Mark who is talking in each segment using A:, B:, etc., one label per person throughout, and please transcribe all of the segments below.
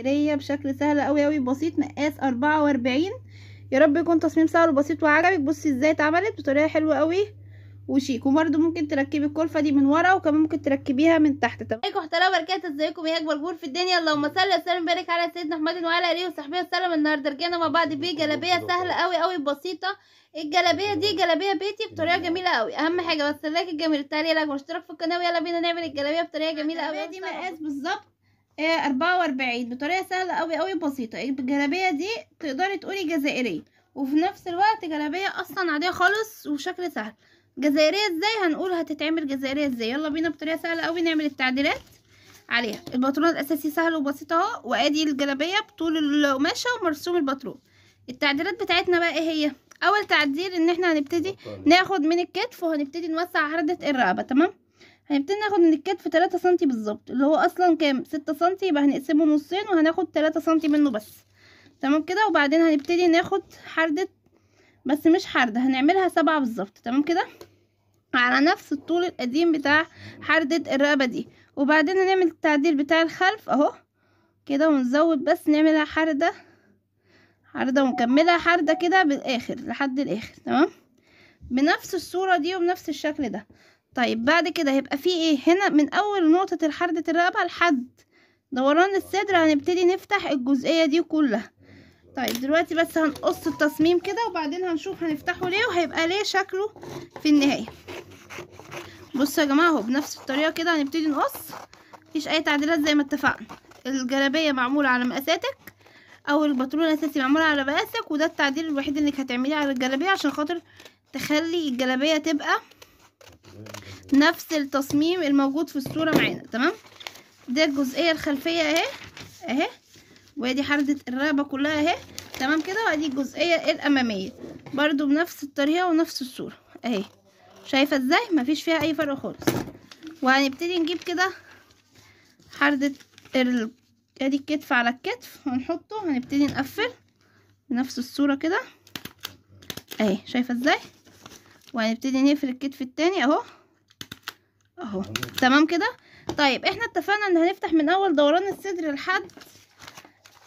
A: دائرية بشكل سهل اوي اوي بسيط مقاس اربعة واربعين يا رب يكون تصميم سهل وبسيط وعجبك بصي ازاي اتعملت بطريقة حلوة اوي وشيك وبرده ممكن تركبي الكلفه دي من ورا وكمان ممكن تركبيها من تحت تمام عليكم احترام وبركاته ازيكم يا اكبر جول في الدنيا اللهم صل وسلم وبارك على سيدنا محمد وعلى اله وصحبه وسلم النهارده رجعنا مع بعض بجلابيه سهله قوي قوي بسيطه الجلابيه دي جلابيه بيتي بطريقه جميله قوي اهم حاجه بس اللايك الجميل التعليق الاشتراك في القناه ويلا بينا نعمل الجلابيه بطريقه جميله قوي دي مقاس بالظبط آه، أربعة وأربعين بطريقة سهلة أوي أوي بسيطة الجلابية دي تقدري تقولي جزائرية وفي نفس الوقت جلابية أصلا عادية خالص وشكل سهل جزائرية ازاي هنقول هتتعمل جزائرية ازاي يلا بينا بطريقة سهلة أوي نعمل التعديلات عليها الباترون الأساسي سهل وبسيط أهو وأدي الجلابية بطول القماشة ومرسوم الباترون التعديلات بتاعتنا بقى ايه هي أول تعديل إن احنا هنبتدي ناخد من الكتف وهنبتدي نوسع عرضة الرقبة تمام هنبتدي ناخد من الكتف تلاتة سنتي بالظبط اللي هو اصلا كام ستة سنتي يبقى هنقسمه نصين وهناخد تلاتة سنتي منه بس تمام كده وبعدين هنبتدي ناخد حردة بس مش حردة هنعملها سبعة بالظبط تمام كده على نفس الطول القديم بتاع حردة الرقبة دي وبعدين هنعمل التعديل بتاع الخلف اهو كده ونزود بس نعملها حردة حردة ونكملها حردة كده بالاخر لحد الاخر تمام بنفس الصورة دي وبنفس الشكل ده طيب بعد كده هيبقى في ايه هنا من اول نقطة الحرده الرقبة لحد دوران الصدر هنبتدي نفتح الجزئية دي كلها طيب دلوقتي بس هنقص التصميم كده وبعدين هنشوف هنفتحه ليه وهيبقى ليه شكله في النهاية بصوا يا جماعة اهو بنفس الطريقة كده هنبتدي نقص مفيش اي تعديلات زي ما اتفقنا الجلابية معمولة على مقاساتك او الباترون الاساسي معمول على مقاسك وده التعديل الوحيد انك هتعمليه على الجلابية عشان خاطر تخلي الجلابية تبقى نفس التصميم الموجود في الصورة معانا تمام ده الجزئية الخلفية اهي اهي وادي حردة الرقبة كلها اهي تمام كده وادي الجزئية الامامية برضو بنفس الطريقة ونفس الصورة اهي شايفة ازاي مفيش فيها اي فرق خالص وهنبتدي نجيب كده حردة ال... ادي الكتف على الكتف هنحطه هنبتدي نقفل بنفس الصورة كده اهي شايفة ازاي وهنبتدي نقفل الكتف التاني اهو اهو تمام كده طيب احنا اتفقنا ان هنفتح من اول دوران الصدر لحد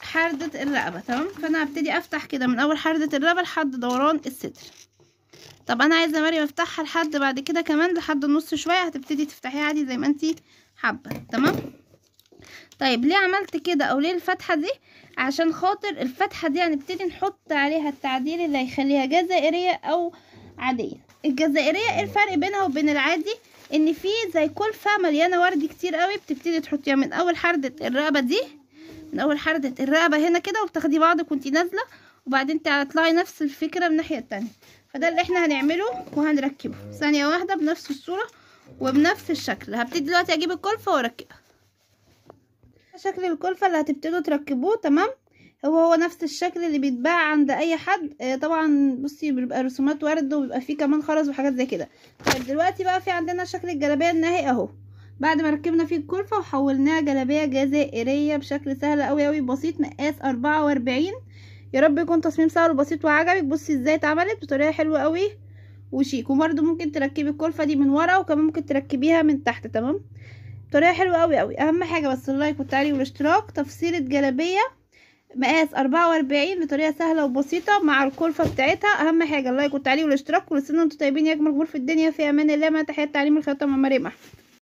A: حردة الرقبة تمام فانا هبتدي افتح كده من اول حردة الرقبة لحد دوران الصدر طب انا عايزة مريم افتحها لحد بعد كده كمان لحد النص شوية هتبتدي تفتحيها عادي زي ما انتي حابة تمام طيب ليه عملت كده او ليه الفتحة دي عشان خاطر الفتحة دي هنبتدي نحط عليها التعديل اللي هيخليها جزائرية او عادية الجزائرية الفرق بينها وبين العادي ان في زي كلفه مليانه ورد كتير قوي بتبتدي تحطيها من اول حرده الرقبه دي من اول حرده الرقبه هنا كده وبتاخدي بعضك كنتي نازله وبعدين تطلعي نفس الفكره من الناحيه التانية فده اللي احنا هنعمله وهنركبه ثانيه واحده بنفس الصوره وبنفس الشكل هبتدي دلوقتي اجيب الكلفه واركبها شكل الكلفه اللي هتبتدوا تركبوه تمام وهو نفس الشكل اللي بيتباع عند اي حد آه، طبعا بصي بيبقى رسومات ورد وبيبقى فيه كمان خرز وحاجات زي كده طيب دلوقتي بقى في عندنا شكل الجلابيه النهائي اهو بعد ما ركبنا فيه الكلفه وحولناها جلابيه جزائريه بشكل سهل قوي قوي بسيط مقاس أربعة وأربعين يا رب يكون تصميم سهل وبسيط وعجبك بصي ازاي اتعملت بطريقه حلوه قوي وشيك وبرده ممكن تركبي الكلفه دي من ورا وكمان ممكن تركبيها من تحت تمام طريقه حلوه قوي قوي اهم حاجه بس اللايك والتعليق والاشتراك تفصيله جلابيه مقاس أربعة وأربعين بطريقة سهلة وبسيطة مع الكلفة بتاعتها أهم حاجة اللايك والتعليق والاشتراك كل سنة وانتم طيبين يا جمهور في الدنيا في أمان الله مع تحيات تعليم الخياطة مع مريم